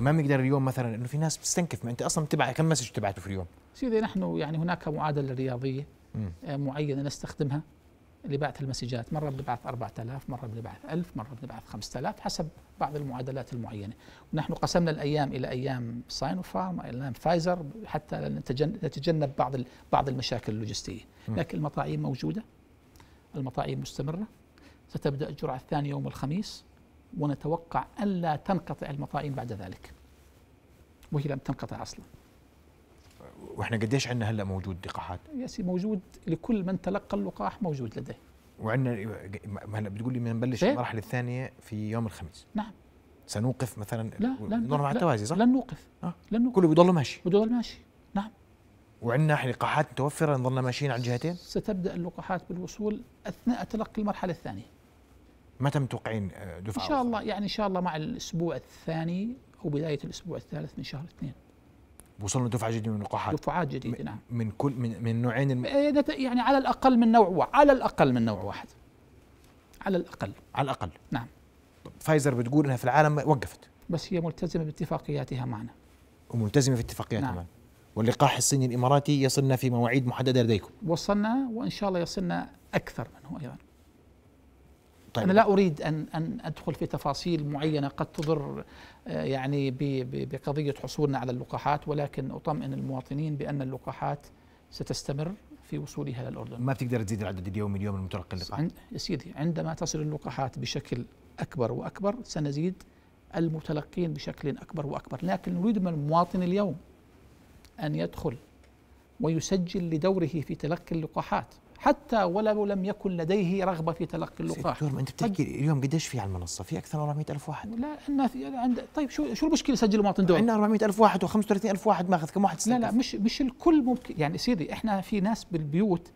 ما بنقدر اليوم مثلا انه في ناس بتستنكف ما انت اصلا بتبعت كم مسج تبعته في اليوم سيدي نحن يعني هناك معادله رياضيه آه، معينه نستخدمها لبعث المسجات مرة بنبعث 4000 مرة بنبعث 1000 مرة بنبعث 5000 حسب بعض المعادلات المعينة ونحن قسمنا الأيام إلى أيام ساينوفارم أيام فايزر حتى نتجنب بعض بعض المشاكل اللوجستية لكن المطاعيم موجودة المطاعيم مستمرة ستبدأ الجرعة الثانية يوم الخميس ونتوقع ألا تنقطع المطاعيم بعد ذلك وهي لم تنقطع اصلا واحنا قديش عندنا هلا موجود لقاحات؟ يا سي موجود لكل من تلقى اللقاح موجود لديه وعندنا هلا بتقول لي بنبلش إيه؟ المرحله الثانيه في يوم الخميس نعم سنوقف مثلا لا لا لن مع التوازي صح؟ لن نوقف آه. لن نوقف كله بيضل ماشي بيضل ماشي نعم وعندنا لقاحات متوفره نظلنا ماشيين على الجهتين؟ ستبدا اللقاحات بالوصول اثناء تلقي المرحله الثانيه متى متوقعين آه، دفعه؟ ان شاء الله يعني ان شاء الله مع الاسبوع الثاني أو بداية الأسبوع الثالث من شهر اثنين وصلنا دفعة جديدة من اللقاحات دفعات جديدة نعم من كل من من نوعين الم... إيه، يعني على الأقل من نوع واحد على الأقل من نوع واحد على الأقل على الأقل نعم فايزر بتقول أنها في العالم وقفت بس هي ملتزمة باتفاقياتها معنا وملتزمة في اتفاقياتها نعم. معنا واللقاح الصيني الإماراتي يصلنا في مواعيد محددة لديكم وصلنا وإن شاء الله يصلنا أكثر منه أيضا طيب. أنا لا أريد أن أن أدخل في تفاصيل معينة قد تضر آه، يعني بقضية حصولنا على اللقاحات ولكن أطمئن المواطنين بأن اللقاحات ستستمر في وصولها للأردن ما بتقدر تزيد العدد اليومي اليوم المتلقي اللقاح يا سيدي عندما تصل اللقاحات بشكل أكبر وأكبر سنزيد المتلقين بشكل أكبر وأكبر لكن نريد من المواطن اليوم أن يدخل ويسجل لدوره في تلقي اللقاحات حتى ولو لم يكن لديه رغبه في تلقي اللقاح دكتور ما انت بتحكي طيب. اليوم قديش في على المنصه؟ في اكثر من 400,000 واحد لا الناس عند طيب شو شو المشكله سجل مواطن دول؟ عندنا 400,000 واحد و35,000 واحد ماخذ كم واحد لا لا مش مش الكل ممكن يعني سيدي احنا في ناس بالبيوت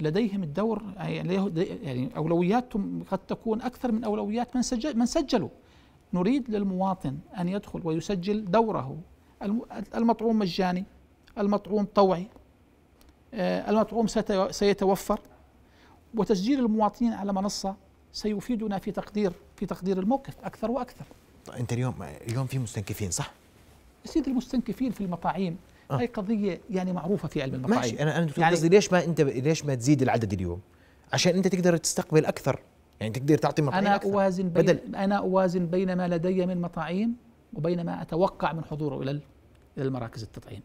لديهم الدور يعني, يعني اولوياتهم قد تكون اكثر من اولويات من سجل من سجلوا نريد للمواطن ان يدخل ويسجل دوره المطعوم مجاني المطعوم طوعي آه، المطعوم سيتوفر وتسجيل المواطنين على منصة سيفيدنا في تقدير في تقدير الموقف أكثر وأكثر طيب، أنت اليوم اليوم في مستنكفين صح؟ سيد المستنكفين في المطاعيم آه. هاي قضية يعني معروفة في علم المطاعيم ماشي أنا أنا يعني قصدي ليش ما أنت ليش ما تزيد العدد اليوم؟ عشان أنت تقدر تستقبل أكثر يعني تقدر تعطي مطاعيم أنا أكثر. أوازن بين بدل أنا أوازن بين ما لدي من مطاعيم وبين ما أتوقع من حضوره إلى المراكز التطعيم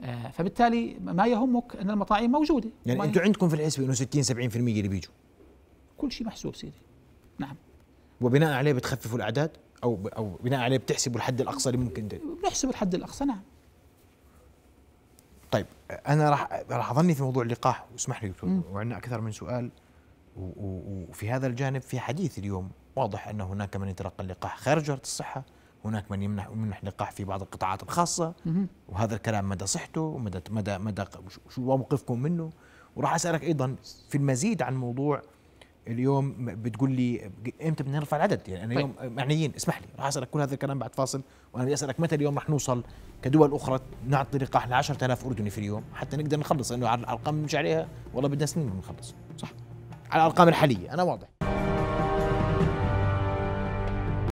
آه، فبالتالي ما يهمك ان المطاعيم موجوده يعني انتم عندكم في الحسبه انه 60 70% اللي بيجوا كل شيء محسوب سيدي نعم وبناء عليه بتخففوا الاعداد او او بناء عليه بتحسبوا الحد الاقصى اللي ممكن ده. بنحسب الحد الاقصى نعم طيب انا راح راح اظني في موضوع اللقاح واسمح لي دكتور وعندنا اكثر من سؤال وفي هذا الجانب في حديث اليوم واضح ان هناك من يتلقى اللقاح خارج وزاره الصحه هناك من يمنح يمنح لقاح في بعض القطاعات الخاصه وهذا الكلام مدى صحته ومدى مدى مدى شو موقفكم منه وراح اسالك ايضا في المزيد عن موضوع اليوم بتقول لي امتى بدنا نرفع العدد يعني انا طيب. اليوم معنيين اسمح لي راح اسالك كل هذا الكلام بعد فاصل وانا بدي اسالك متى اليوم راح نوصل كدول اخرى نعطي لقاح ل 10000 اردني في اليوم حتى نقدر نخلص لانه على الارقام اللي مش عليها والله بدنا سنين نخلص صح على الارقام الحاليه انا واضح